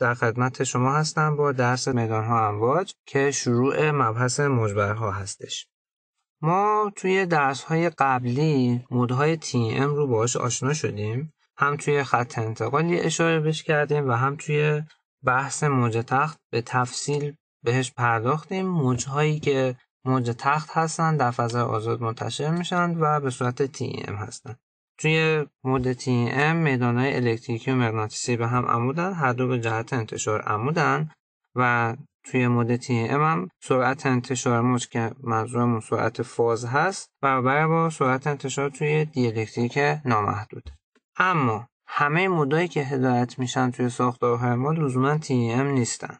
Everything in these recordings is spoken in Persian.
در خدمت شما هستم با درس میدان ها امواج که شروع مبحث ها هستش ما توی درس های قبلی مودهای تی ام رو باهاش آشنا شدیم هم توی خط انتقالی اشاره بش کردیم و هم توی بحث موج تخت به تفصیل بهش پرداختیم موج هایی که موج تخت هستن در فضای آزاد منتشر میشن و به صورت تی ام هستن توی مدت ام های الکتریکی و مغناطیسی به هم عمودن هر دو به جهت انتشار عمودن و توی مد ام هم سرعت انتشار موج که منظورمون سرعت فاز هست برابر با سرعت انتشار توی دیالکتریک نامحدود اما همه مدایی که هدایت میشن توی ساختارهای ما لزوما تی ام نیستن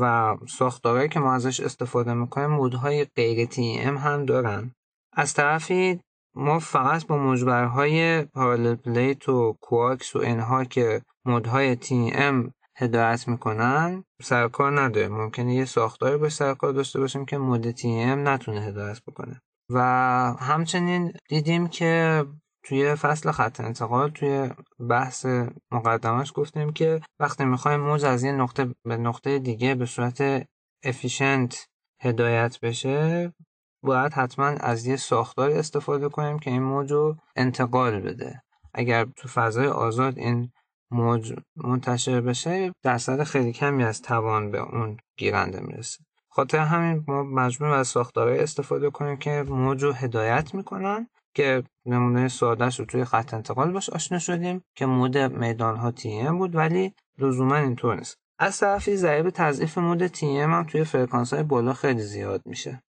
و ساختارهایی که ما ازش استفاده میکنیم مودهای غیر تی هم دارن از طرفی ما فقط با مجبرهای پارالل پلیت و کواکس و اینها که مدهای تی ام هدایت میکنن سرکار نداره ممکنه یه ساختاری به سرکار داشته باشیم که مد تی ام نتونه هدایت بکنه و همچنین دیدیم که توی فصل خط انتقال توی بحث مقدمش گفتیم که وقتی میخوایم موج از یه نقطه به نقطه دیگه به صورت افیشنت هدایت بشه باید حتما از یه ساختار استفاده کنیم که این موج رو انتقال بده اگر تو فضای آزاد این موج منتشر بشه درصد خیلی کمی از توان به اون گیرنده میرسه خاطر همین ما مجموعه از ساختارهای استفاده کنیم که موج رو هدایت میکنن که نمونه سادهش رو توی خط انتقال باش آشنا شدیم که مود میدان ها TM بود ولی لزوما اینطور نیست از طرفی ضریب تضعیف مود TM هم توی فرکانس های بالا خیلی زیاد میشه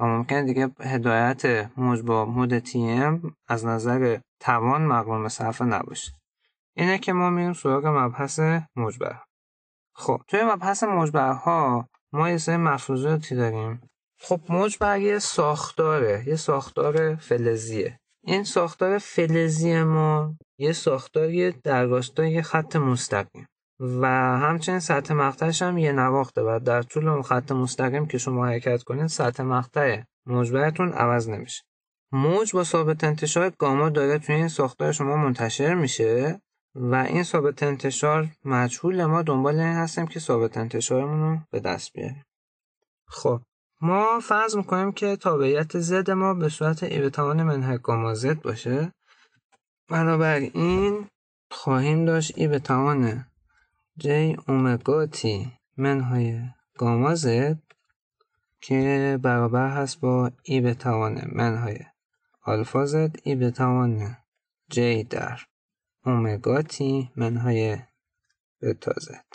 و ممکنه دیگه هدایت موج با مود TM از نظر توان مقرون صرفه نباشه اینه که ما میریم سراغ مبحث موجبر خب توی مبحث ها ما یه سری مفروضاتی داریم خب موجبر یه ساختاره یه ساختار فلزیه این ساختار فلزی ما یه ساختاری در راستای خط مستقیم و همچنین سطح مقطعش هم یه نواخته و در طول اون خط مستقیم که شما حرکت کنید سطح مقطع موجبرتون عوض نمیشه موج با ثابت انتشار گاما داره توی این ساختار شما منتشر میشه و این ثابت انتشار مجهول ما دنبال این هستیم که ثابت انتشارمون رو به دست بیاریم خب ما فرض میکنیم که تابعیت زد ما به صورت ای به توان منحک گاما زد باشه بنابراین خواهیم داشت ای به توان j اومگا تی منهای گاما زد که برابر هست با ای به توان منهای آلفا زد ای به توان j در اومگا تی منهای بتا زد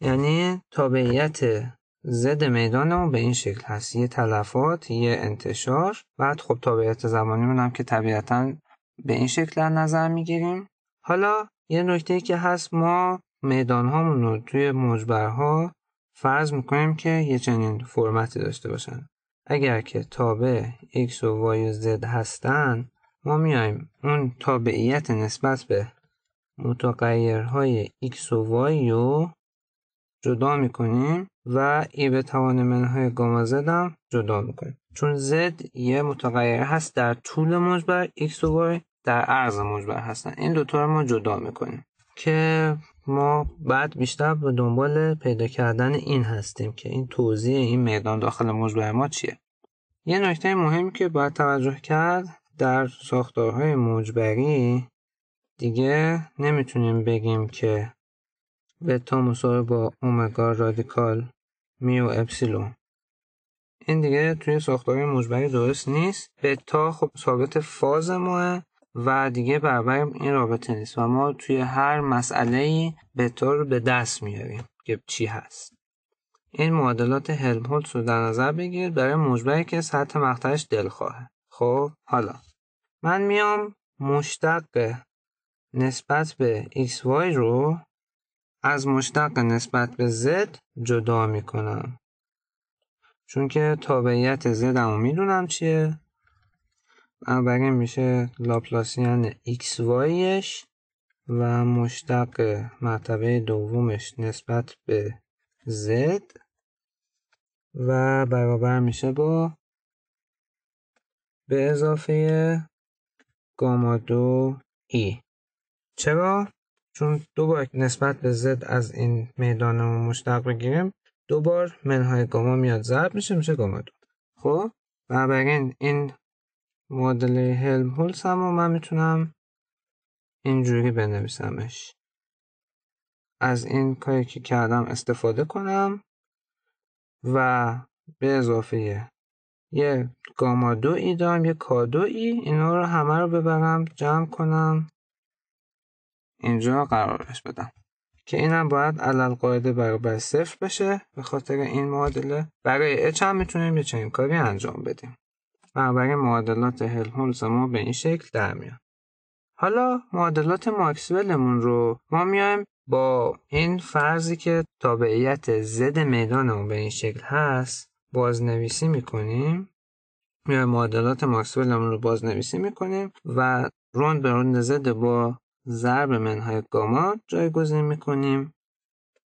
یعنی تابعیت زد میدان به این شکل هست یه تلفات یه انتشار بعد خب تابعیت زمانی هم که طبیعتا به این شکل در نظر میگیریم حالا یه نکته که هست ما میدان هامون رو توی ها فرض میکنیم که یه چنین فرمتی داشته باشن اگر که تابع x و y و z هستن ما میایم اون تابعیت نسبت به متغیرهای x و y رو جدا میکنیم و ای به توان منهای گاما z هم جدا میکنیم چون z یه متغیر هست در طول مجبر x و y در عرض مجبر هستن این دوتا رو ما جدا میکنیم که ما بعد بیشتر به دنبال پیدا کردن این هستیم که این توضیح این میدان داخل مجبه ما چیه یه نکته مهمی که باید توجه کرد در ساختارهای مجبری دیگه نمیتونیم بگیم که بتا مساوی با اومگا رادیکال میو اپسیلون این دیگه توی ساختارهای مجبری درست نیست بتا خب ثابت فاز ماه و دیگه برابر این رابطه نیست و ما توی هر مسئله ای به طور به دست میاریم که چی هست این معادلات هلمهولتز رو در نظر بگیر برای مجبوری که سطح دل دلخواهه خب حالا من میام مشتق نسبت به وای رو از مشتق نسبت به z جدا میکنم چون که تابعیت z رو میدونم چیه بنابراین میشه لاپلاسیان ایکس وایش و مشتق مرتبه دومش نسبت به z و برابر میشه با به اضافه گاما دو ای چرا؟ چون دو بار نسبت به z از این میدان مشتق بگیریم دو بار منهای گاما میاد ضرب میشه میشه گاما دو خب بنابراین این معادله هولز هم من میتونم اینجوری بنویسمش از این کاری که کردم استفاده کنم و به اضافه یه گاما دو ای دارم یه کادو ای اینا رو همه رو ببرم جمع کنم اینجا قرارش بدم که اینم باید علال قاعده برابر صفر بشه به خاطر این معادله برای اچ هم میتونیم یه چنین کاری انجام بدیم بنابراین معادلات هلمولز ما به این شکل در میاد حالا معادلات ماکسولمون رو ما میایم با این فرضی که تابعیت زد میدانمون به این شکل هست بازنویسی میکنیم میایم معادلات ماکسولمون رو بازنویسی میکنیم و روند به روند زد با ضرب منهای گاما جایگزین میکنیم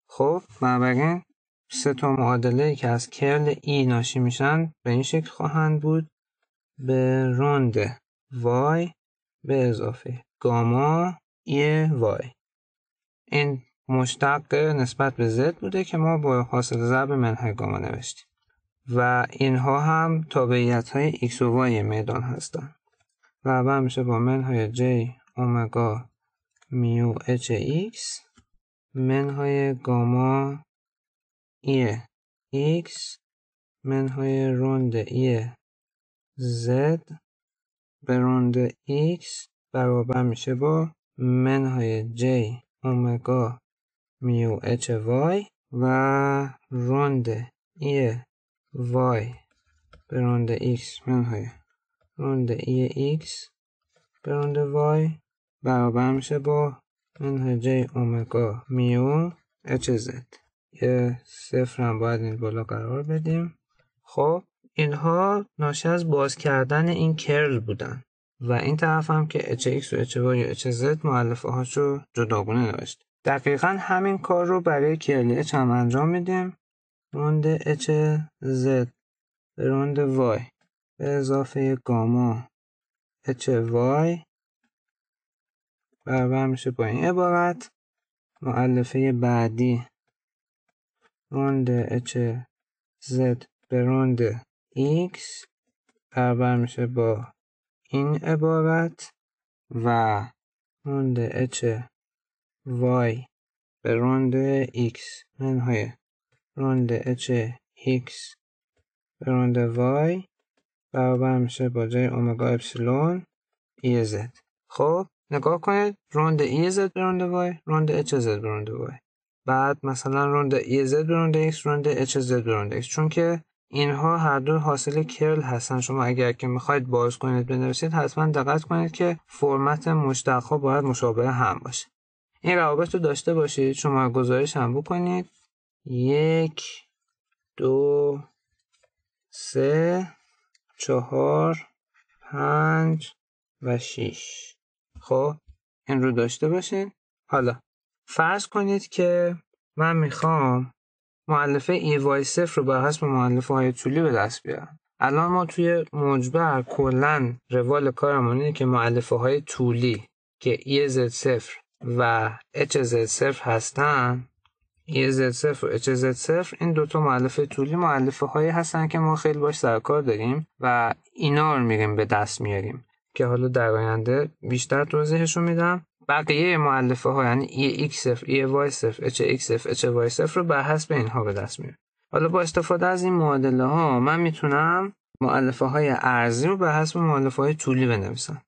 خب بنابراین سه تا معادله که از کرل ای e ناشی میشن به این شکل خواهند بود به روند وای به اضافه گاما ای وای این مشتق نسبت به زد بوده که ما با حاصل ضرب منهای گاما نوشتیم و اینها هم تابعیت های ایکس و وای میدان هستند ضربه میشه با منهای جی اومگا میو اچ ایکس منهای گاما ای ایکس منهای روند ای z روند x برابر میشه با منهای j اومگا میو h y و روند ای y روند x منهای روند ای x روند y برابر میشه با منهای j اومگا میو h z یه صفر هم باید این بالا قرار بدیم خب اینها ناشی از باز کردن این کرل بودن و این طرف هم که HX و HY و HZ معلفه هاش رو جداگونه داشت دقیقا همین کار رو برای کرل H هم انجام میدیم روند HZ به روند Y به اضافه گاما HY برابر میشه با این عبارت معلفه بعدی روند HZ به روند x برابر میشه با این عبارت و روند h y به روند x منهای روند h x به روند y برابر میشه با جای اومگا اپسیلون ای z خب نگاه کنید روند ای زد به روند y روند h زد به روند y بعد مثلا روند ای زد به روند x روند h زد به روند x چون که اینها هر دو حاصل کرل هستن شما اگر که میخواید باز کنید بنویسید حتما دقت کنید که فرمت مشتقها باید مشابه هم باشه این روابط رو داشته باشید شما گزارش هم بکنید یک دو سه چهار پنج و شیش خب این رو داشته باشین حالا فرض کنید که من میخوام معلفه وای صفر رو بر حسب معلفه های طولی به دست بیارن الان ما توی مجبر کلا روال کارمون اینه که معلفه های طولی که زد صفر و زد صفر هستن زد صفر و زد صفر این دوتا معلفه طولی معلفه هایی هستن که ما خیلی باش کار داریم و اینا رو میریم به دست میاریم که حالا در آینده بیشتر توضیحش رو میدم بقیه معلفه ها یعنی EXF, وای رو بر حسب اینها به دست حالا با استفاده از این معادله ها من میتونم معلفه های ارزی رو به حسب معلفه های طولی بنویسم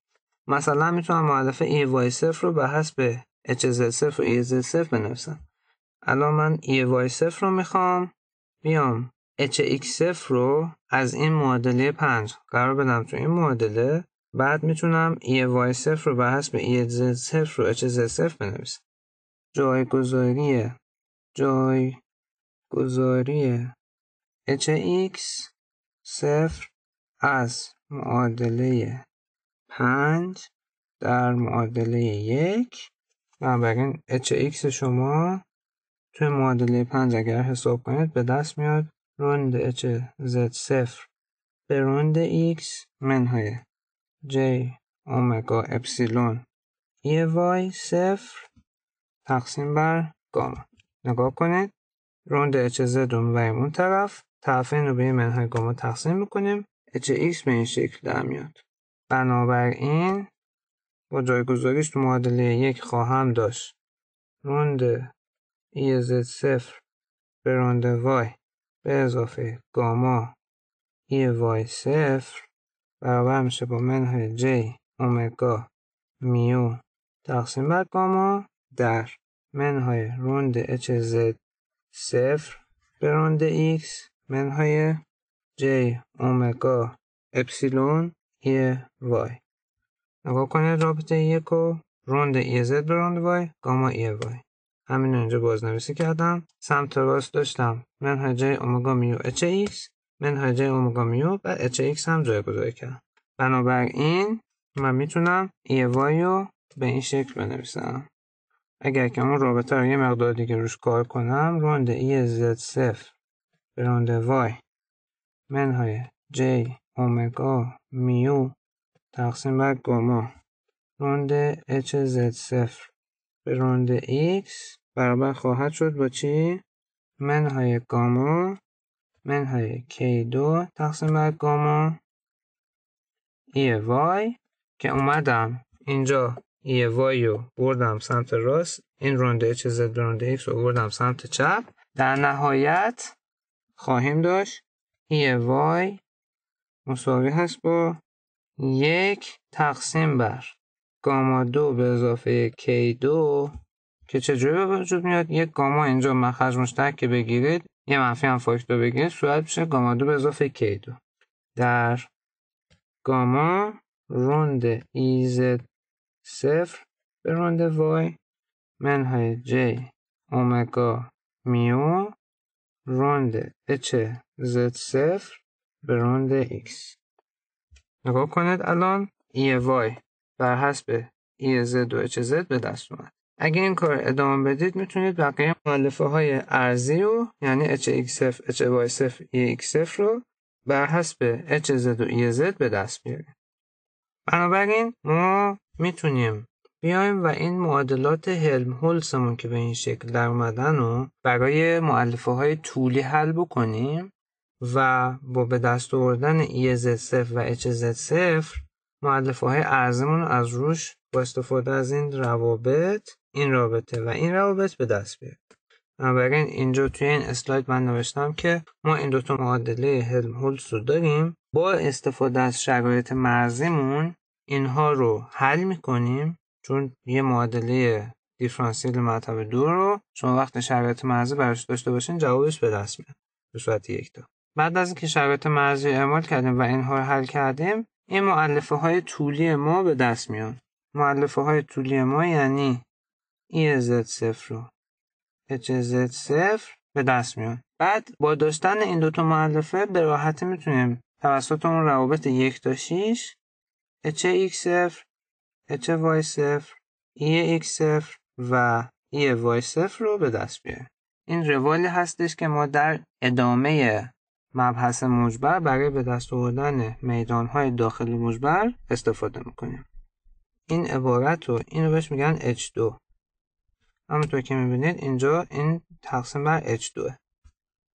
مثلا میتونم معلفه EY0 رو به حسب H0 و EY0 بنویسم الان من EY0 رو میخوام بیام HXF رو از این معادله 5 قرار بدم تو این معادله بعد میتونم ای e صفر رو به حسب e ای صفر رو HZ صفر بنویسم گذاری اچ HX صفر از معادله پنج در معادله یک اچ ایکس شما توی معادله پنج اگر حساب کنید به دست میاد روند زد صفر به روند X منهای j اومگا اپسیلون ای وای سفر تقسیم بر گاما نگاه کنید روند اچ زد رو اون طرف طرفین رو به این منهای گاما تقسیم میکنیم اچ ایس به این شکل در میاد بنابراین با جایگذاریش تو معادله یک خواهم داشت روند ای زد صفر به روند وای به اضافه گاما ای وای سفر برابر میشه با منهای j اومگا میو تقسیم بر گاما در منهای روند hz صفر به روند x منهای j اومگا اپسیلون ای وای نگاه کنید رابطه یک و روند ای زد به روند وای گاما ای وای همین اینجا بازنویسی کردم سمت راست داشتم منهای j اومگا میو h x اومگا میو و HX هم جای جایگذاری کردم بنابراین من میتونم ای وای رو به این شکل بنویسم اگر که اون رابطه رو یه مقدار دیگه روش کار کنم راند ای زد صفر به راند وای منهای جی اومگا میو تقسیم بر گاما راند اچ زد صفر به راند ایکس برابر خواهد شد با چی؟ منهای گاما منهای K2 تقسیم بر گاما E وای که اومدم اینجا ای وای رو بردم سمت راست این رونده چه زد رونده ایکس رو بردم سمت چپ در نهایت خواهیم داشت E وای مساوی هست با یک تقسیم بر گاما دو به اضافه K2 که چجوری به وجود میاد یک گاما اینجا مخرج مشترک که بگیرید یه منفی هم رو بگیریم صورت میشه گاما دو به اضافه کی دو در گاما روند زد صفر به روند وای منهای جی اومگا میو روند اچ زد صفر به روند ایکس نگاه کنید الان ای وای بر حسب ای زد و اچ زد به دست اومد اگه این کار ادامه بدید میتونید بقیه مؤلفه های ارزی رو یعنی HXF, HYSF, EXF رو بر حسب HZ و EZ به دست بیارید. بنابراین ما میتونیم بیایم و این معادلات هولسمون که به این شکل در اومدن رو برای معلفه های طولی حل بکنیم و با به دست آوردن EZ0 و HZ0 معلفه های ارزمون از روش با استفاده از این روابط این رابطه و این روابط به دست بیاد بنابراین اینجا توی این اسلاید من نوشتم که ما این دوتا معادله هلمهولتز رو داریم با استفاده از شرایط مرزیمون اینها رو حل میکنیم چون یه معادله دیفرانسیل مرتبه دو رو شما وقت شرایط مرزی براش داشته باشین جوابش به دست میاد به صورت بعد از اینکه شرایط مرزی اعمال کردیم و اینها رو حل کردیم این معلفه های طولی ما به دست میان معلفه های طولی ما یعنی زد صفر رو HZ صفر به دست میاد بعد با داشتن این دوتا معلفه به راحتی میتونیم توسط اون روابط یک تا شیش HX صفر HY صفر صفر و وای صفر رو به دست بیاریم این روالی هستش که ما در ادامه مبحث مجبر برای به دست آوردن میدانهای داخل مجبر استفاده میکنیم این عبارت رو این رو بهش میگن H2 همونطور که میبینید اینجا این تقسیم بر H2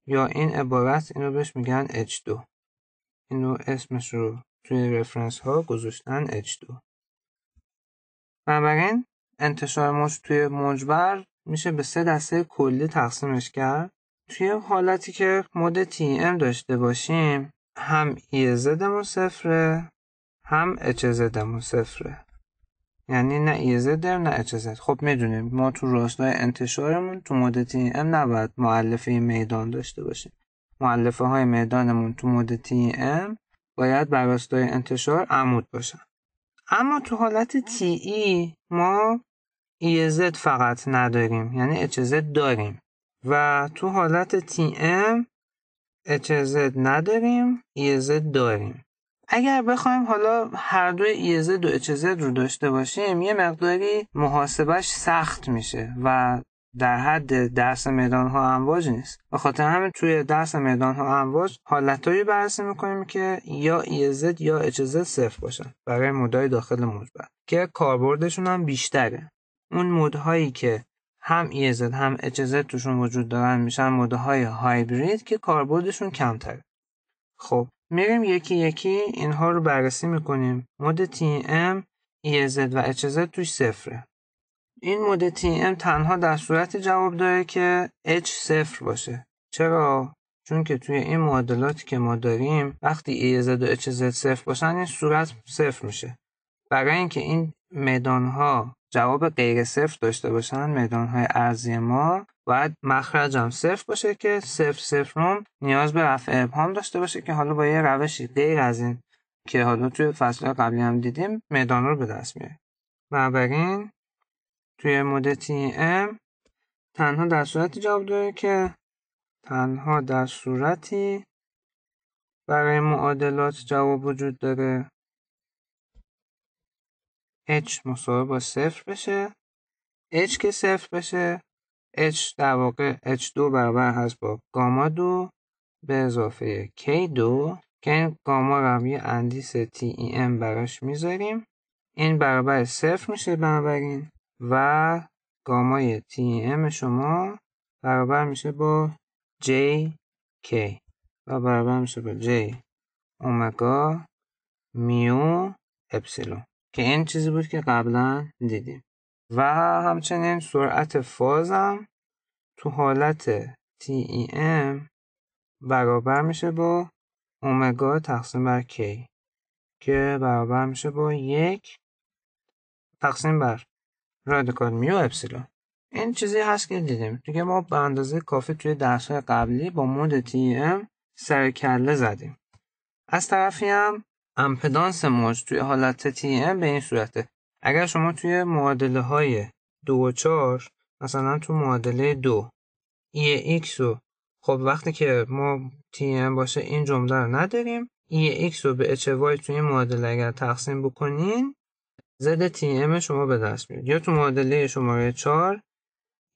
یا این عبارت اینو بهش میگن H2 اینو اسمش رو توی رفرنس ها گذاشتن H2 بنابراین انتشار موج توی موجبر میشه به سه دسته کلی تقسیمش کرد توی حالتی که مود TM داشته باشیم هم EZ مون صفره هم HZ مون صفره یعنی نه داریم نه HZ خب میدونیم ما تو راستای انتشارمون تو مدت ام نباید معلفه میدان داشته باشیم معلفه های میدانمون تو مدت ام باید بر راستای انتشار عمود باشن اما تو حالت تی ای ما ایزد فقط نداریم یعنی اچزد داریم و تو حالت تی ام نداریم ایزد داریم اگر بخوایم حالا هر دو ایز و اچز رو داشته باشیم یه مقداری محاسبش سخت میشه و در حد درس میدان ها امواج نیست و خاطر همین توی درس میدان ها امواج حالتهایی بررسی میکنیم که یا ایزد یا اچزد صفر باشن برای مودهای داخل مجبر که کاربردشون هم بیشتره اون مودهایی که هم ایزد هم اچزد توشون وجود دارن میشن مودهای هایبرید که کاربردشون کمتره خب میریم یکی یکی اینها رو بررسی میکنیم مد TM, EZ و HZ توش صفره این مد TM تنها در صورت جواب داره که H صفر باشه چرا؟ چون که توی این معادلاتی که ما داریم وقتی EZ و HZ صفر باشن این صورت صفر میشه برای اینکه این میدانها جواب غیر صفر داشته باشن های ارزی ما باید مخرج هم صفر باشه که صفر هم نیاز به رفع ابهام داشته باشه که حالا با یه روشی غیر از این که حالا توی فصل قبلی هم دیدیم میدان رو به دست میاره بنابراین توی تی ام تنها در صورتی جواب داره که تنها در صورتی برای معادلات جواب وجود داره h مساوی با صفر بشه h که صفر بشه h در واقع h 2 برابر هست با گاما دو به اضافه k 2 که این گاما رو هم یه اندیس TEM براش میذاریم این برابر صفر میشه بنابراین و گامای TEM شما برابر میشه با JK و برابر میشه با J اومگا میو اپسیلون که این چیزی بود که قبلا دیدیم و همچنین سرعت فازم تو حالت TEM برابر میشه با اومگا تقسیم بر K که برابر میشه با یک تقسیم بر رادیکال میو اپسیلون این چیزی هست که دیدیم دیگه ما به اندازه کافی توی درس قبلی با مود TEM سر کله زدیم از طرفی هم امپدانس موج توی حالت ام به این صورته اگر شما توی معادله های دو و چار مثلا تو معادله دو ای e x رو خب وقتی که ما TM باشه این جمله رو نداریم ای e x رو به اچ وای توی این معادله اگر تقسیم بکنین زد ام شما به دست میاد یا تو معادله شماره چار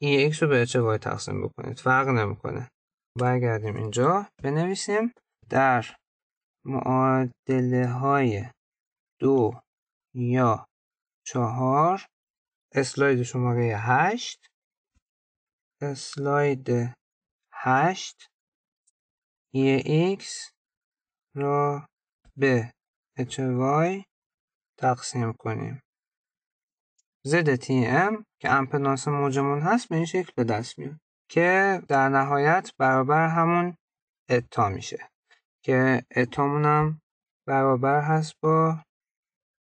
ای e x رو به اچ وای تقسیم بکنید فرق نمیکنه برگردیم اینجا بنویسیم در معادله های دو یا چهار اسلاید شماره هشت اسلاید هشت یه ایکس را به وای تقسیم کنیم ضد ام که امپناس موجمون هست به این شکل به دست میاد که در نهایت برابر همون اتا میشه که هم برابر هست با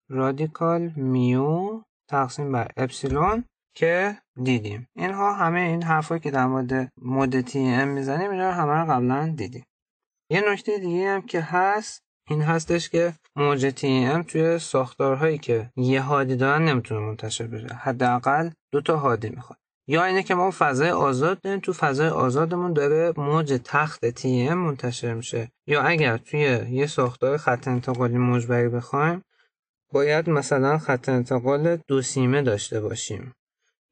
رادیکال میو تقسیم بر اپسیلون که دیدیم اینها همه این حرفایی که در مورد مد تی ام میزنیم اینا رو همه رو قبلا دیدیم یه نکته دیگه هم که هست این هستش که موج تی ام توی ساختارهایی که یه هادی دارن نمیتونه منتشر بشه حداقل دو تا هادی میخواد یا اینه که ما فضای آزاد داریم تو فضای آزادمون داره موج تخت TM منتشر میشه یا اگر توی یه ساختار خط انتقالی مجبری بخوایم باید مثلا خط انتقال دو سیمه داشته باشیم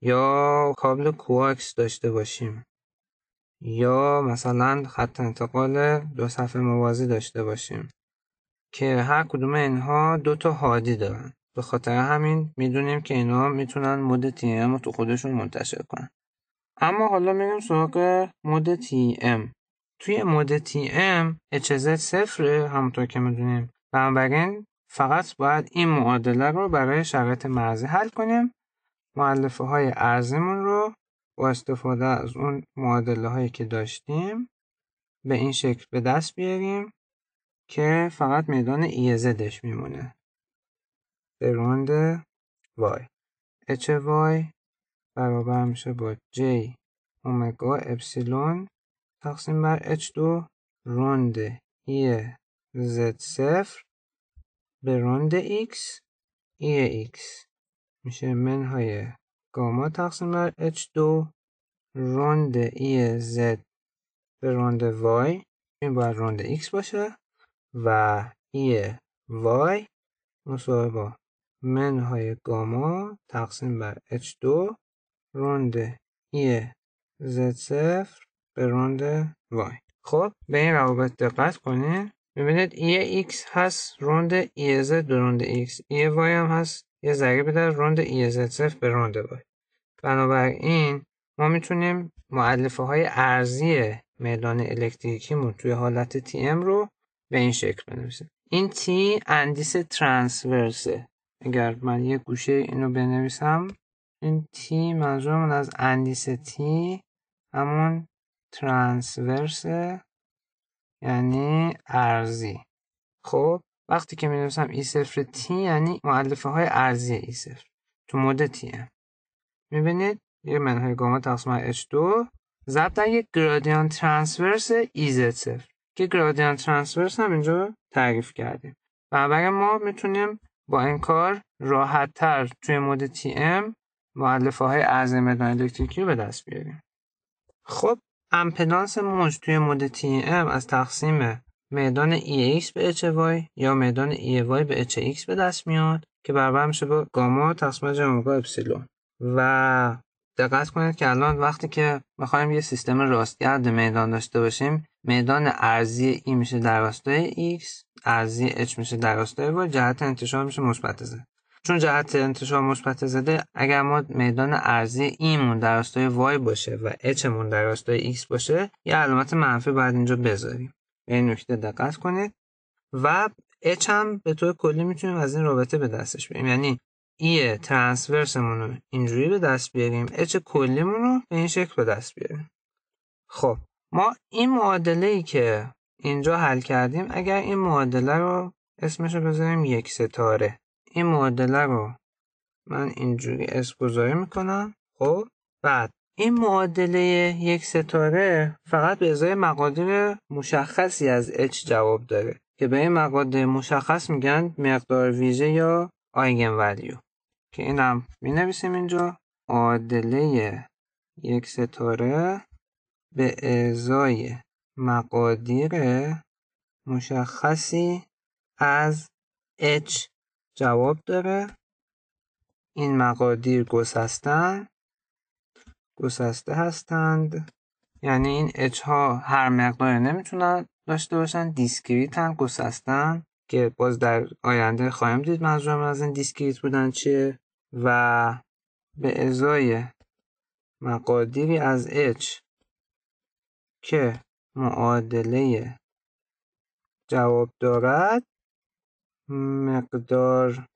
یا کابل کوکس داشته باشیم یا مثلا خط انتقال دو صفحه موازی داشته باشیم که هر کدوم اینها دو تا هادی دارن به خاطر همین میدونیم که اینا میتونن مد TM رو تو خودشون منتشر کنن اما حالا میریم سراغ مود ام توی مود TM HZ صفره همونطور که میدونیم بنابراین فقط باید این معادله رو برای شرایط مرزی حل کنیم معلفه های ارزمون رو با استفاده از اون معادله هایی که داشتیم به این شکل به دست بیاریم که فقط میدان ایزدش e میمونه به وای اچ وای برابر میشه با j اومگا اپسیلون تقسیم بر اچ 2 روند ای z صفر به راند x ای x میشه منهای گاما تقسیم بر اچ 2 روند ای z به راند y این باید راند x باشه و ای y مساوی با منهای گاما تقسیم بر H2 روند ای Z0 به روند Y خب به این روابط دقت کنید میبینید ای X هست روند ای Z به راند X ای Y هم هست یه ضریب در راند ای Z0 به راند Y بنابراین ما میتونیم معلفه های ارزی میدان الکتریکیمون توی حالت ام رو به این شکل بنویسیم این تی اندیس ترانسورسه اگر من یه گوشه اینو بنویسم این تی منظورمون از اندیس تی همون ترانسورس یعنی ارزی خب وقتی که می نویسم ای صفر تی یعنی معلفه های ارزی ای صفر تو مود تی میبینید یه منهای گاما تقسیم H2 ضرب در یک گرادیان ترانسورس ایز صفر که گرادیان ترانسورس هم اینجا تعریف کردیم بنابراین ما میتونیم با این کار راحت تر توی مود تی ام معلفه های اعظم الکتریکی رو به دست بیاریم خب امپدانس موج توی مود تی ام از تقسیم میدان EX به HY یا میدان EY به HX به دست میاد که برابر میشه با گاما تقسیم بر اومگا اپسیلون و دقت کنید که الان وقتی که میخوایم یه سیستم راستگرد میدان داشته باشیم میدان ارزی ای میشه در راستای X ارزی H میشه در راستای Y جهت انتشار میشه مثبت Z چون جهت انتشار مثبت زده اگر ما میدان ارزی ایمون در راستای وای باشه و اچمون در راستای ایکس باشه یه علامت منفی باید اینجا بذاریم به این نکته دقت کنید و اچ هم به طور کلی میتونیم از این رابطه به دستش بیاریم یعنی ای ترانسورسمون رو اینجوری به دست بیاریم اچ کلیمون رو به این شکل به دست بیاریم خب ما این معادله ای که اینجا حل کردیم اگر این معادله رو اسمش رو بذاریم یک ستاره این معادله رو من اینجوری اسم گذاری میکنم خب بعد این معادله یک ستاره فقط به ازای مقادیر مشخصی از H جواب داره که به این مقادیر مشخص میگن مقدار ویژه یا آیگن ولیو که اینم می نویسیم اینجا معادله یک ستاره به اعضای مقادیر مشخصی از H جواب داره این مقادیر گسستن گسسته هستند یعنی این اچ ها هر مقدار نمیتونن داشته باشن دیسکریت هم گسستن که باز در آینده خواهیم دید منظورم از این دیسکریت بودن چیه و به ازای مقادیری از H که معادله جواب دارد مقدار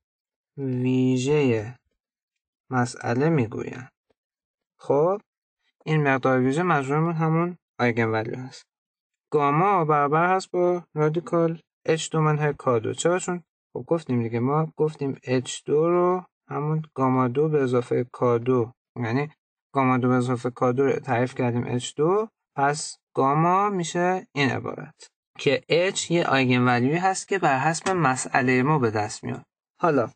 ویژه مسئله میگویند خب این مقدار ویژه مجموعمون همون آیگن ولیو هست گاما برابر هست با رادیکال H2 منهای K2 چرا چون خب گفتیم دیگه ما گفتیم H2 رو همون گاما 2 به اضافه K2 یعنی گاما 2 به اضافه K2 رو تعریف کردیم H2 پس گاما میشه این عبارت که H یه آیگن ولیوی هست که بر حسب مسئله ما به دست میاد حالا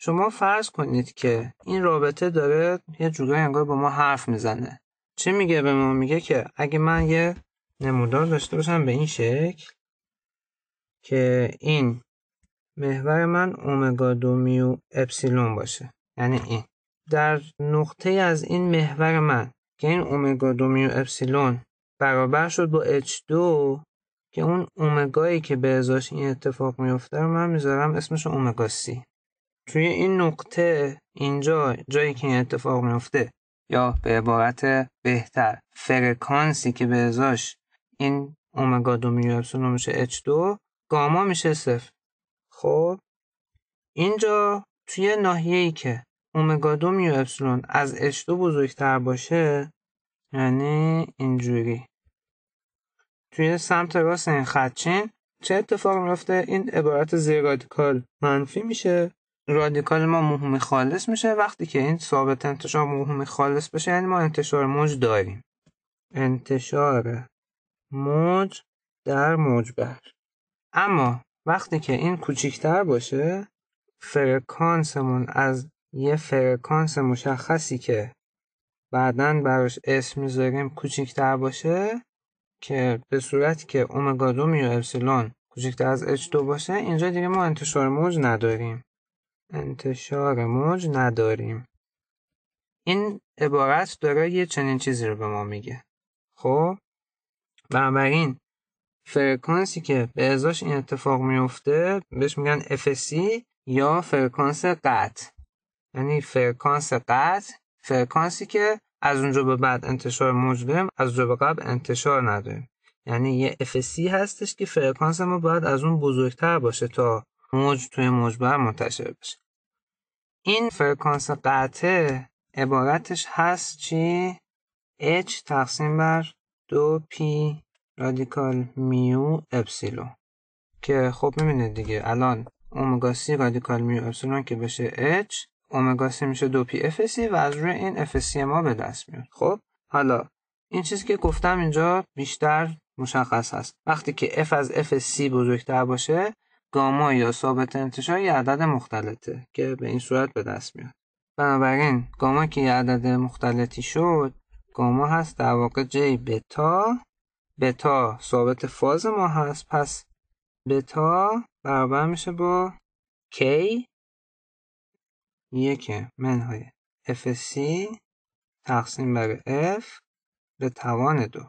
شما فرض کنید که این رابطه داره یه جورایی انگار با ما حرف میزنه چه میگه به ما میگه که اگه من یه نمودار داشته باشم به این شکل که این محور من اومگا دو میو اپسیلون باشه یعنی این در نقطه از این محور من که این اومگا دو میو اپسیلون برابر شد با H2 که اون اومگایی که به ازاش این اتفاق میفته رو من میذارم اسمش اومگا c. توی این نقطه اینجا جایی که این اتفاق میفته یا به عبارت بهتر فرکانسی که به ازاش این اومگا دو میلیون رو میشه H2 گاما میشه صفر خب اینجا توی ای که اومگا دو میو از H2 بزرگتر باشه یعنی اینجوری توی سمت راست این خدچین چه اتفاق رفته؟ این عبارت زیر رادیکال منفی میشه رادیکال ما مهم خالص میشه وقتی که این ثابت انتشار مهم خالص بشه یعنی ما انتشار موج داریم انتشار موج در بر اما وقتی که این کوچیکتر باشه فرکانسمون از یه فرکانس مشخصی که بعدا براش اسم میذاریم کوچیکتر باشه که به صورت که اومگا دو میو اپسیلون کوچکتر از H2 باشه اینجا دیگه ما انتشار موج نداریم انتشار موج نداریم این عبارت داره یه چنین چیزی رو به ما میگه خب بنابراین فرکانسی که به ازاش این اتفاق میفته بهش میگن FSC یا فرکانس قط یعنی فرکانس قط فرکانسی که از اونجا به بعد انتشار موج داریم از به قبل انتشار نداریم یعنی یه سی هستش که فرکانس ما باید از اون بزرگتر باشه تا موج توی موجبر منتشر بشه این فرکانس قطعه عبارتش هست چی؟ H تقسیم بر 2 P رادیکال میو اپسیلون که خب میبینید دیگه الان اومگا سی رادیکال میو اپسیلون که بشه H اومگا سی میشه دو پی اف سی و از روی این اف سی ما به دست میاد خب حالا این چیزی که گفتم اینجا بیشتر مشخص هست وقتی که اف از اف سی بزرگتر باشه گاما یا ثابت انتشار یه عدد مختلطه که به این صورت به دست میاد بنابراین گاما که یه عدد مختلطی شد گاما هست در واقع جی بتا بتا ثابت فاز ما هست پس بتا برابر میشه با k یک منهای fc تقسیم بر f به توان دو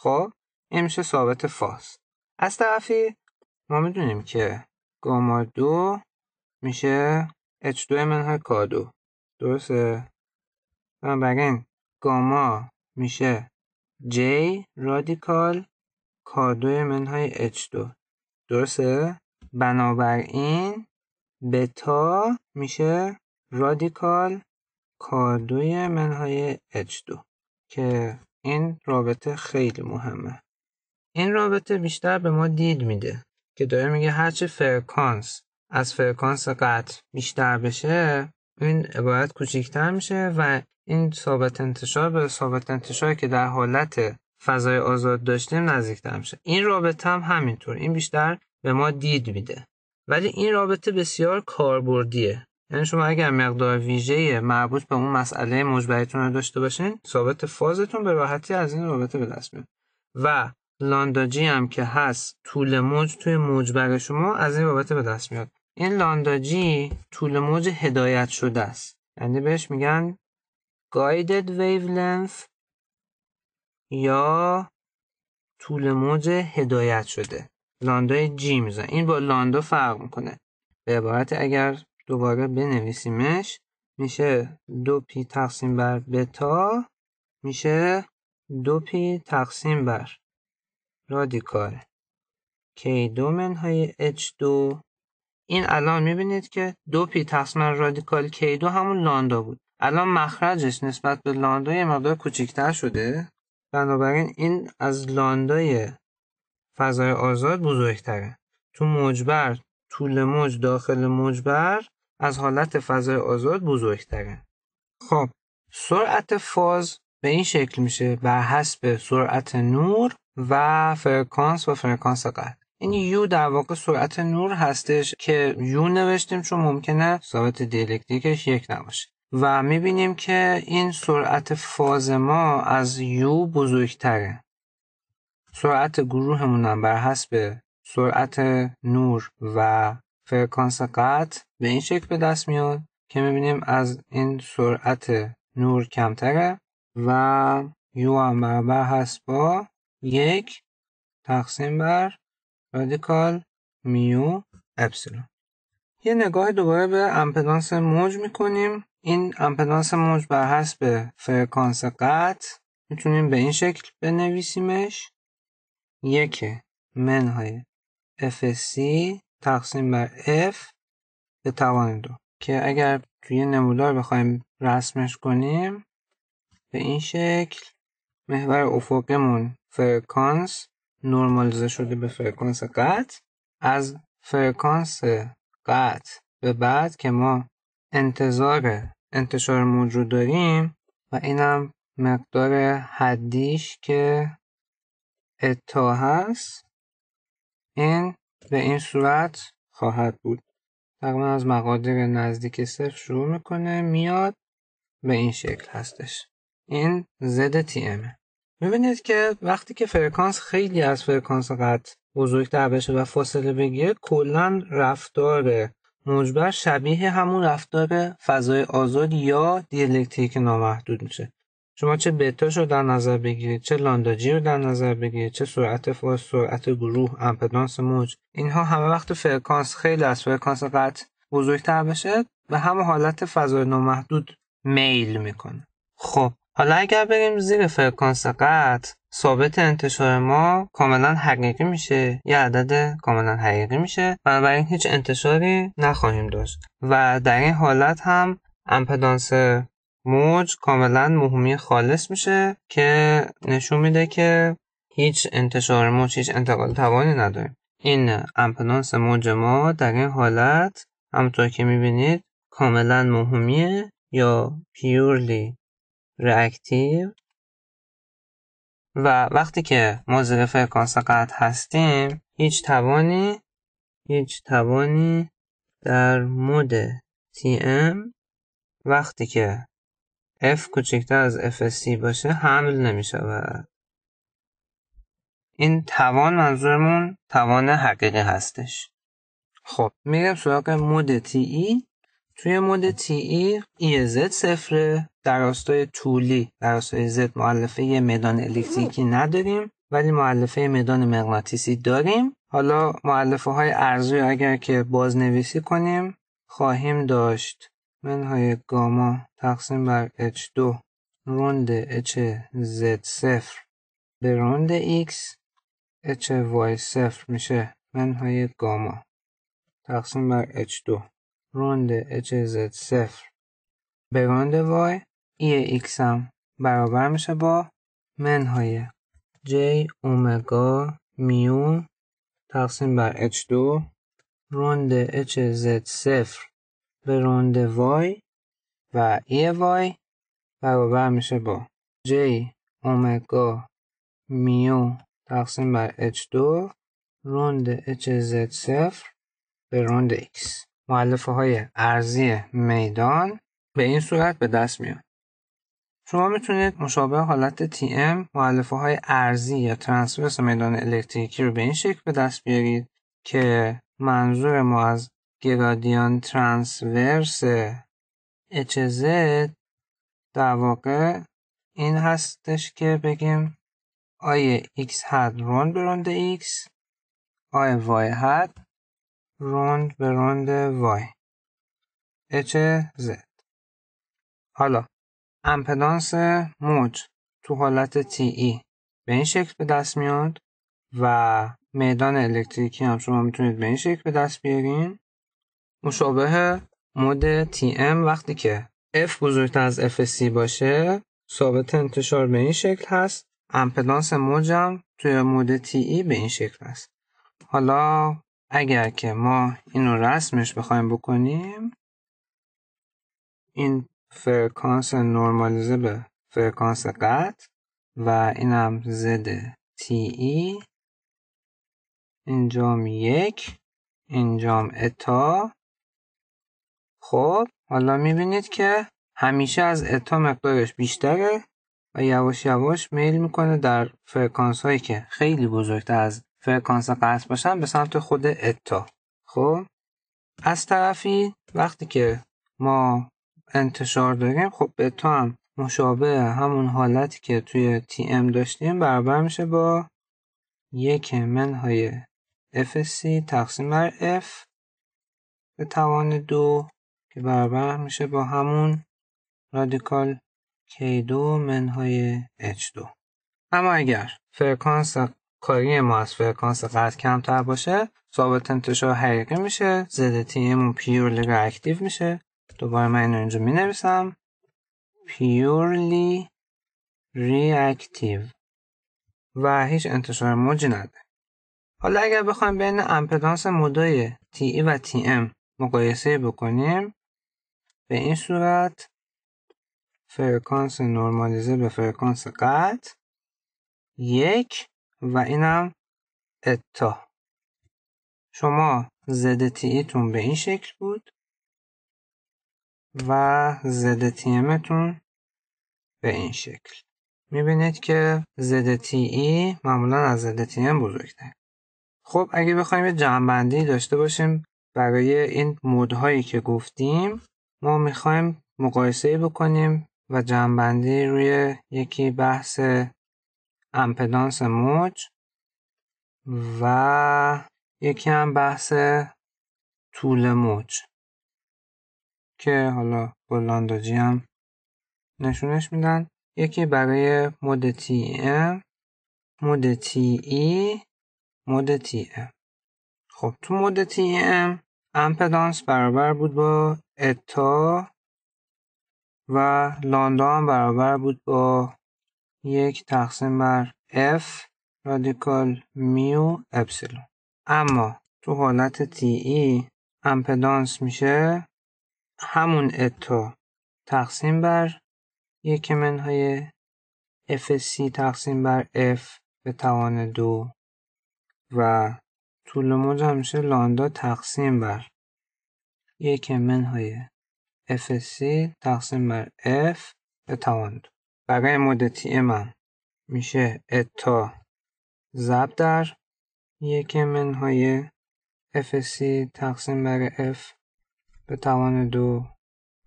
خب این میشه ثابت فاس از طرفی ما میدونیم که گاما دو میشه h2 منهای k2 درسته؟ بنابراین گاما میشه j رادیکال k2 منهای h2 درسته؟ بنابراین بتا میشه رادیکال کاردوی منهای H2 که این رابطه خیلی مهمه این رابطه بیشتر به ما دید میده که داره میگه هرچه فرکانس از فرکانس قطع بیشتر بشه این عبارت کوچیکتر میشه و این ثابت انتشار به ثابت انتشار که در حالت فضای آزاد داشتیم نزدیکتر میشه این رابطه هم همینطور این بیشتر به ما دید میده ولی این رابطه بسیار کاربردیه یعنی شما اگر مقدار ویژه مربوط به اون مسئله مجبریتون رو داشته باشین ثابت فازتون به راحتی از این رابطه به دست میاد و لانداجی هم که هست طول موج توی مجبر شما از این رابطه به دست میاد این لانداجی طول موج هدایت شده است یعنی بهش میگن guided wavelength یا طول موج هدایت شده لاندای جی میزن این با لاندا فرق میکنه به عبارت اگر دوباره بنویسیمش میشه دو پی تقسیم بر بتا میشه دو پی تقسیم بر رادیکال K دو منهای h 2 این الان میبینید که دو پی تقسیم بر رادیکال k دو همون لاندا بود الان مخرجش نسبت به لاندا یه مقدار کوچکتر شده بنابراین این از لاندای فضای آزاد بزرگتره تو موجبر طول موج داخل موجبر از حالت فضای آزاد بزرگتره خب سرعت فاز به این شکل میشه بر حسب سرعت نور و فرکانس و فرکانس قطع این یو در واقع سرعت نور هستش که یو نوشتیم چون ممکنه ثابت دیلکتیکش یک نباشه و میبینیم که این سرعت فاز ما از یو بزرگتره سرعت هم بر حسب سرعت نور و فرکانس قطع به این شکل به دست میاد که میبینیم از این سرعت نور کمتره و یو هم برابر هست با یک تقسیم بر رادیکال میو اپسیلون یه نگاه دوباره به امپدانس موج میکنیم این امپدانس موج بر حسب فرکانس قطع میتونیم به این شکل بنویسیمش یک منهای fc تقسیم بر f به توان دو که اگر توی نمودار بخوایم رسمش کنیم به این شکل محور افقمون فرکانس نرمالیزه شده به فرکانس قطع از فرکانس قطع به بعد که ما انتظار انتشار موجود داریم و اینم مقدار حدیش که اتا هست این به این صورت خواهد بود تقریبا از مقادر نزدیک صفر شروع میکنه میاد به این شکل هستش این زد TM میبینید که وقتی که فرکانس خیلی از فرکانس قطع بزرگتر بشه و فاصله بگیره کلا رفتار موجبر شبیه همون رفتار فضای آزاد یا دیالکتریک نامحدود میشه شما چه بتاش رو در نظر بگیرید چه لانداجی رو در نظر بگیرید چه سرعت فاز سرعت گروه امپدانس موج اینها همه وقت فرکانس خیلی از فرکانس قطع بزرگتر بشه به همه حالت فضای نامحدود میل میکنه خب حالا اگر بریم زیر فرکانس قطع ثابت انتشار ما کاملا حقیقی میشه یه عدد کاملا حقیقی میشه بنابراین هیچ انتشاری نخواهیم داشت و در این حالت هم امپدانس موج کاملا مهمی خالص میشه که نشون میده که هیچ انتشار موج هیچ انتقال توانی نداره این امپنانس موج ما در این حالت همطور که میبینید کاملا مهمیه یا پیورلی ریاکتیو و وقتی که ما زیر فرکانس قطع هستیم هیچ توانی هیچ توانی در مود TM وقتی که f کوچکتر از FSC باشه حمل نمی شود. این توان منظورمون توان حقیقی هستش. خب میگم سراغ مود تی ای. E. توی مود تی ای ای زد صفره در راستای طولی در راستای زد معلفه یه میدان الکتریکی نداریم ولی معلفه میدان مغناطیسی داریم حالا معلفه های ارزوی اگر که بازنویسی کنیم خواهیم داشت منهای گاما تقسیم بر H2 روند z 0 به روند X H y 0 میشه منهای گاما تقسیم بر H2 روند HZ0 به روند Y E X هم برابر میشه با منهای J اومگا میو تقسیم بر H2 روند z 0 به رونده وای و ای وای برابر میشه با جی اومگا میو تقسیم بر H2 روند HZ0 به روند X معلفه های ارزی میدان به این صورت به دست میاد شما میتونید مشابه حالت TM معلفه های ارزی یا ترانسورس میدان الکتریکی رو به این شکل به دست بیارید که منظور ما از گرادیان ترانسورس HZ در واقع این هستش که بگیم آی x هد روند به روند x آی y هد روند به روند y HZ حالا امپدانس موج تو حالت TE به این شکل به دست میاد و میدان الکتریکی هم شما میتونید به این شکل به دست بیارین مشابه مود TM وقتی که F بزرگتر از Fc باشه ثابت انتشار به این شکل هست امپدانس هم توی مود TE به این شکل هست حالا اگر که ما اینو رسمش بخوایم بکنیم این فرکانس نرمالیزه به فرکانس قطع و اینم زد TE اینجام یک اینجام اتا خب حالا میبینید که همیشه از اتا مقدارش بیشتره و یواش یواش میل میکنه در فرکانس هایی که خیلی بزرگتر از فرکانس قطع باشن به سمت خود اتا خب از طرفی وقتی که ما انتشار داریم خب اتا هم مشابه همون حالتی که توی تی ام داشتیم برابر میشه با یک منهای سی تقسیم بر F به توان دو که برابر میشه با همون رادیکال K2 منهای H2 اما اگر فرکانس کاری ما از فرکانس قطع کمتر باشه ثابت انتشار حقیقی میشه تی و پیورلی اکتیو میشه دوباره من اینو اینجا می نویسم پیورلی ریاکتیو و هیچ انتشار موجی نده حالا اگر بخوایم بین امپدانس مودای ای و TM مقایسه بکنیم به این صورت فرکانس نرمالیزه به فرکانس قط یک و اینم اتا شما زد e تون به این شکل بود و زد تیمتون به این شکل میبینید که زد تی e معمولا از زد تی بزرگتر خب اگه بخوایم یه جمعبندی داشته باشیم برای این مودهایی که گفتیم ما میخوایم مقایسه بکنیم و جنبندی روی یکی بحث امپدانس موج و یکی هم بحث طول موج که حالا بلانداجی هم نشونش میدن یکی برای مود تی ام مود تی ای e، مود تی ام خب تو مود تی ام امپدانس برابر بود با اتا و لاندا هم برابر بود با یک تقسیم بر F رادیکال میو اپسیلون اما تو حالت تی ای امپدانس میشه همون اتا تقسیم بر یک منهای سی تقسیم بر F به توان دو و طول موج میشه لاندا تقسیم بر یک منهای سی تقسیم بر f به برای مدتی من میشه اتا زب در یک منهای سی تقسیم بر f به توان دو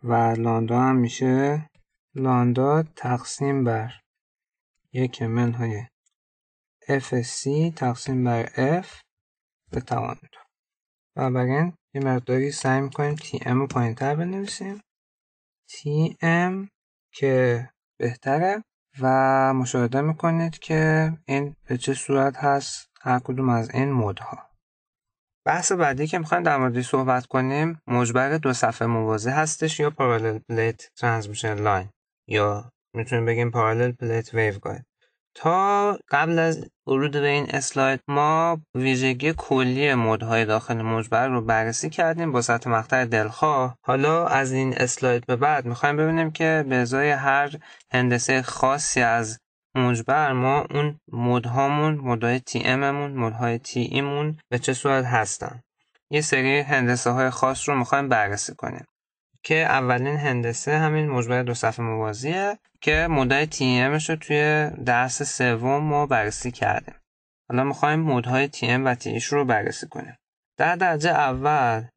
و لاندا هم میشه لاندا تقسیم بر یک منهای سی تقسیم بر f به توان دو یه مقداری سعی میکنیم تی ام رو پایین تر بنویسیم تی که بهتره و مشاهده میکنید که این به چه صورت هست هر کدوم از این مودها بحث بعدی که میخوایم در موردش صحبت کنیم مجبر دو صفحه موازی هستش یا پارالل پلیت ترانزمیشن لاین یا میتونیم بگیم پارالل پلیت ویو گاید تا قبل از ورود به این اسلاید ما ویژگی کلی مودهای داخل موجبرگ رو بررسی کردیم با سطح مقطع دلخواه حالا از این اسلاید به بعد میخوایم ببینیم که به ازای هر هندسه خاصی از موجبر ما اون مدهامون مدهای تی اممون مدهای تی ایمون به چه صورت هستن یه سری هندسه های خاص رو میخوایم بررسی کنیم که اولین هندسه همین مجموعه دو صفحه موازیه که تی TMش رو توی درس سوم ما بررسی کردیم حالا میخوایم مودهای TM و تیش رو بررسی کنیم در درجه اول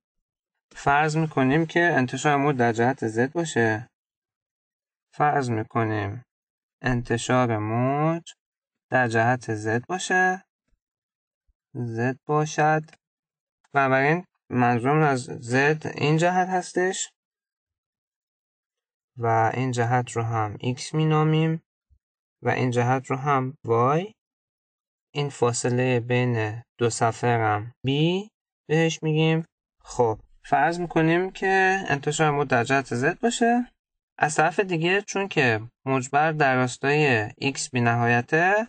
فرض میکنیم که انتشار مود در جهت زد باشه فرض میکنیم انتشار مود در جهت زد باشه زد باشد بنابراین منظورم از زد این جهت هستش و این جهت رو هم x می نامیم و این جهت رو هم y این فاصله بین دو صفحه b بهش میگیم خب فرض میکنیم که انتشار مد در جهت z باشه از طرف دیگه چون که مجبر در راستای x بی نهایته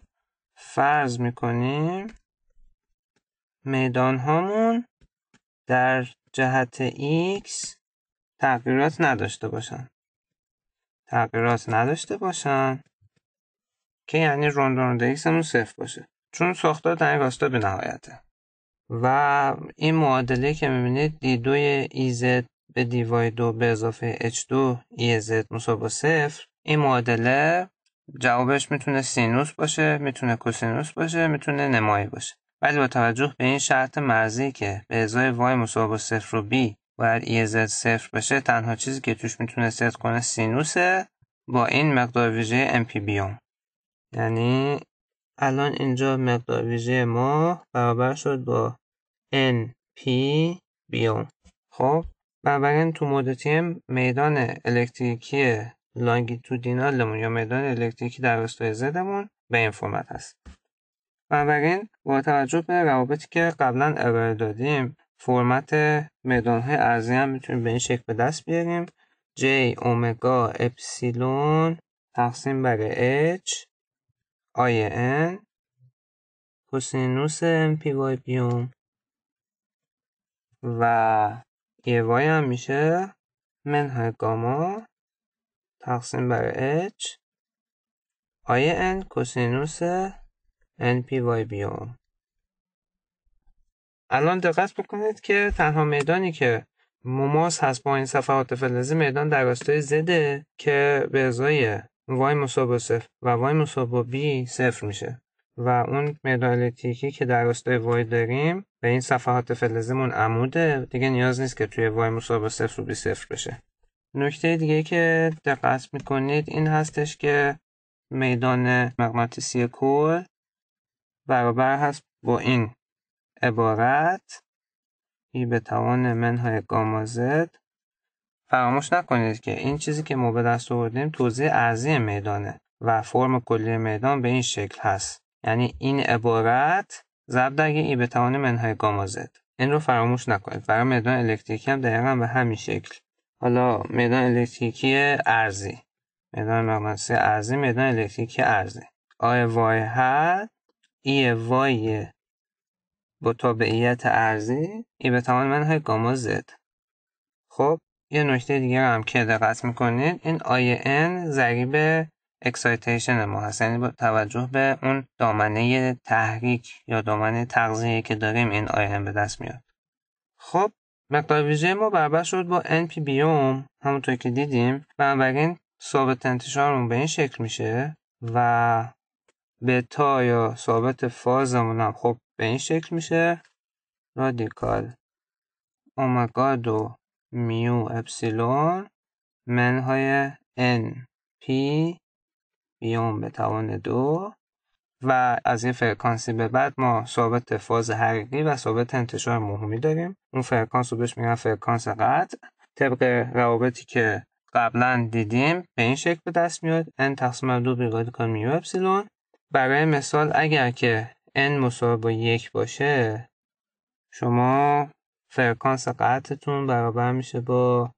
فرض میکنیم میدان هامون در جهت x تغییرات نداشته باشن تغییرات نداشته باشن که یعنی روند روند همون صفر باشه چون ساختار در راستا به نهایته و این معادله که میبینید دوی ای زد به دیوای دو به اضافه H2 زد مساوی با صفر این معادله جوابش میتونه سینوس باشه میتونه کوسینوس باشه میتونه نمایی باشه ولی با توجه به این شرط مرزی که به ازای وای مساوی با صفر و بی باید EZ صفر بشه تنها چیزی که توش میتونه ست کنه سینوسه با این مقدار ویژه امپی یعنی الان اینجا مقدار ویژه ما برابر شد با ان پی بیوم خب بنابراین تو مدتیم میدان الکتریکی لانگیتودینالمون یا میدان الکتریکی در راستای زدمون به این فرمت هست بنابراین با توجه به روابطی که قبلا ارائه دادیم فرمت مدان های ارزی هم میتونیم به این شکل به دست بیاریم J اومگا اپسیلون تقسیم بر H آی N کوسینوس ام پی وای بیوم و یه وای هم میشه منهای گاما تقسیم بر H آی N کوسینوس وای بیوم الان دقت بکنید که تنها میدانی که مماس هست با این صفحات فلزی میدان در راستای زده که به ازای وای مصاب صفر و وای مصاب بی صفر میشه و اون میدان الکتریکی که در راستای وای داریم به این صفحات فلزیمون عموده دیگه نیاز نیست که توی وای مصاب صفر بی صفر بشه نکته دیگه که دقت میکنید این هستش که میدان مغناطیسی کل برابر هست با این عبارت ای به توان منهای گاما زد فراموش نکنید که این چیزی که ما به دست آوردیم توضیح ارزی میدانه و فرم کلی میدان به این شکل هست یعنی این عبارت ضرب در ای به توان منهای گاما زد این رو فراموش نکنید برای میدان الکتریکی هم دقیقا به همین شکل حالا میدان الکتریکی ارزی میدان مغناطیسی ارزی میدان الکتریکی ارزی آی وای هر ای وای با تابعیت ارزی ای به توان منهای گاما زد خب یه نکته دیگه رو هم که دقت میکنید این آی ان ضریب اکسایتیشن ما هست یعنی با توجه به اون دامنه تحریک یا دامنه تغذیه که داریم این آی ان به دست میاد خب مقدار ویژه ما برابر شد با ان پی اوم همونطور که دیدیم بنابراین ثابت انتشارمون به این شکل میشه و بتا یا ثابت فازمون هم خب به این شکل میشه رادیکال اومگا دو میو اپسیلون منهای ان پی بیوم به توان دو و از این فرکانسی به بعد ما ثابت فاز حقیقی و ثابت انتشار مهمی داریم اون فرکانس رو بهش میگن فرکانس قطع طبق روابطی که قبلا دیدیم به این شکل به دست میاد ان تقسیم دو به رادیکال میو اپسیلون برای مثال اگر که n مساوی با یک باشه شما فرکانس قطعتون برابر میشه با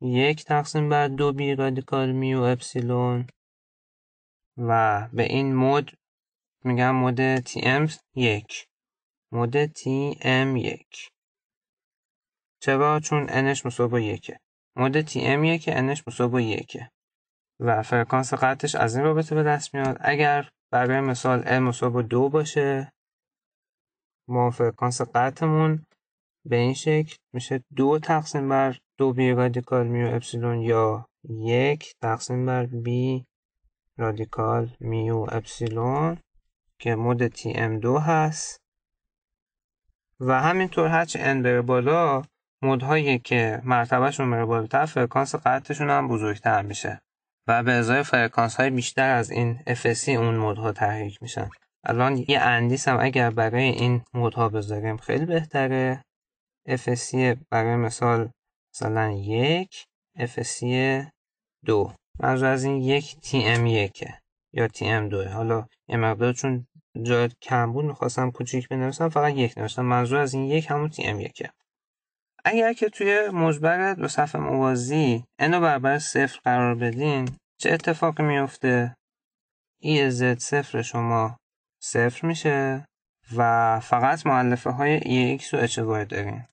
یک تقسیم بر دو بی رادیکال میو اپسیلون و به این مود میگم مود تی ام یک مود تی ام یک چرا چون انش مساوی با یکه مود تی ام یکه انش مساوی با یکه و فرکانس قطعش از این رابطه به دست میاد اگر برای مثال m مساوی با دو باشه ما فرکانس قطعمون به این شکل میشه دو تقسیم بر دو بی رادیکال میو اپسیلون یا یک تقسیم بر بی رادیکال میو اپسیلون که مود تی ام دو هست و همینطور هرچی ان بره بالا مودهایی که مرتبهشون بره بالاتر فرکانس قطعشون هم بزرگتر میشه و به ازای فرکانس های بیشتر از این FSC اون مودها تحریک میشن الان یه اندیس هم اگر برای این مودها بذاریم خیلی بهتره FSC برای مثال مثلا یک FSC دو منظور از این یک TM یکه یا TM دوه حالا یه مقدار چون جای کم بود میخواستم کوچیک بنویسم فقط یک نوشتم منظور از این یک همون TM یکه اگر که توی مجبر و صفحه موازی n برابر صفر قرار بدین چه اتفاقی میفته ای زد صفر شما صفر میشه و فقط معلفه های ای e ایکس و h وای داریم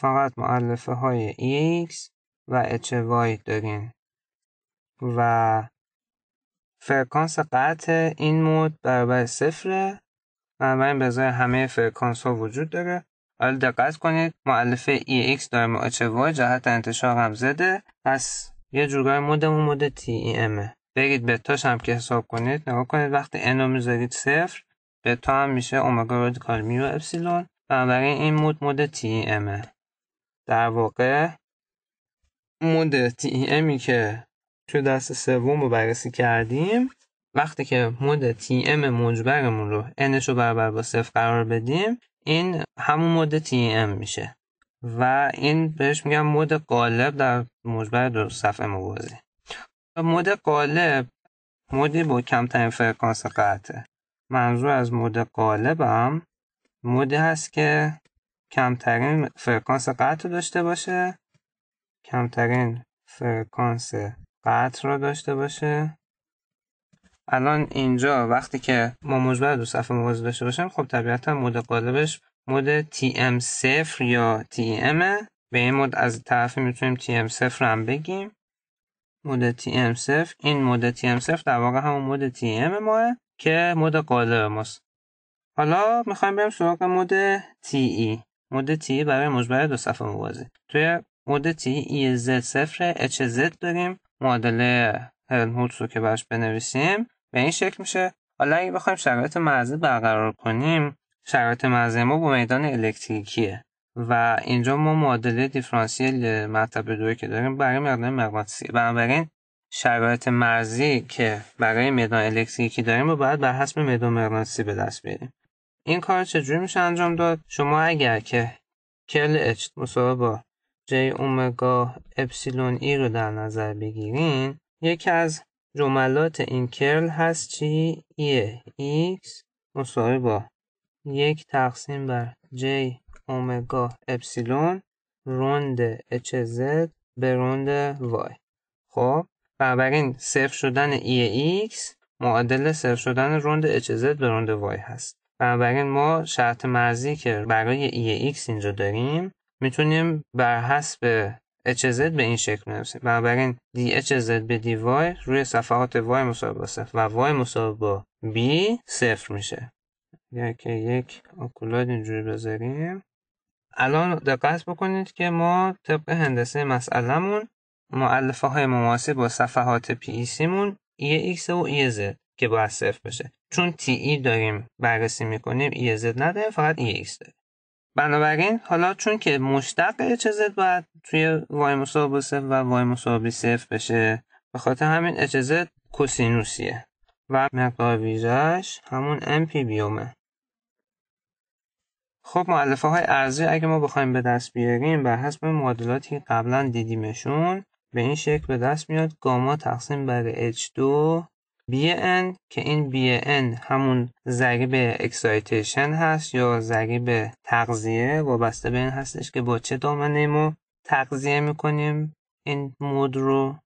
فقط معلفه های ای e x و h وای داریم و فرکانس قطع این مود برابر صفره بنابراین به همه فرکانس ها وجود داره حالا دقت کنید معلفه EX داره معاچه وای جهت انتشار هم زده پس یه مد مودمون مود TEM برید بتاش هم که حساب کنید نگاه کنید وقتی n رو میذارید صفر بتا هم میشه اومگا رادیکال میو و اپسیلون بنابراین این مود مود TEM در واقع مود TEM که تو دست سوم رو بررسی کردیم وقتی که مود TM e موجبرمون رو n رو برابر با صفر قرار بدیم این همون مد ام میشه و این بهش میگم مد قالب در مجبر دو صفحه موازی مد قالب مودی با کمترین فرکانس قطعه منظور از مد هم مودی هست که کمترین فرکانس قطع داشته باشه کمترین فرکانس قطع رو داشته باشه الان اینجا وقتی که ما مجمر دو صفحه موازی داشته باشیم خب طبیعتا مود قالبش مود TM0 یا TM به این مود از طرفی میتونیم TM0 هم بگیم مود TM0 این مود TM0 در واقع همون مود TM ماه که مود قالب ماست حالا میخوایم بریم سراغ مود TE مود TE برای مجبر دو صفحه موازی توی مود TE Z0 HZ داریم معادله هرنهوتس رو که براش بنویسیم به این شکل میشه حالا اگه بخوایم شرایط مرزی برقرار کنیم شرایط مرزی ما با میدان الکتریکیه و اینجا ما معادله دیفرانسیل مرتبه دوی که داریم برای مقدار مغناطیسی بنابراین شرایط مرزی که برای میدان الکتریکی داریم رو باید بر حسب میدان مغناطیسی به دست بیاریم این کار چجوری میشه انجام داد شما اگر که کل اچ مساوی با j اومگا اپسیلون ای رو در نظر بگیرین یکی از جملات این کرل هست چی؟ ایه ایکس مساوی با یک تقسیم بر j اومگا اپسیلون روند hz به روند وای. خب بنابراین صفر شدن ای ایکس معادل صفر شدن روند hz به روند وای هست بنابراین ما شرط مرزی که برای ای ایکس اینجا داریم میتونیم بر حسب HZ به این شکل می‌نویسیم دی DHZ به DY روی صفحات وای مساوی با صفر و وای مساوی با B صفر میشه یا که یک اکولاد اینجوری بذاریم الان دقت بکنید که ما طبق هندسه مسئلهمون معلفه های مماسی با صفحات PEC مون ای e و ای e که باید صفر بشه چون TE داریم بررسی میکنیم ای e زد نداریم فقط ای داریم بنابراین حالا چون که مشتق HZ باید توی وای مساوی و وای مساوی صفر بشه به خاطر همین اچزت کوسینوسیه و مقدار ویژهش همون پی بیومه خب معلفه های ارزی اگه ما بخوایم به دست بیاریم بر حسب معادلاتی که قبلا دیدیمشون به این شکل به دست میاد گاما تقسیم بر H2 BN که این BN همون ضریب اکسایتیشن هست یا ضریب تغذیه وابسته به این هستش که با چه دامنه ما تغذیه میکنیم این مود رو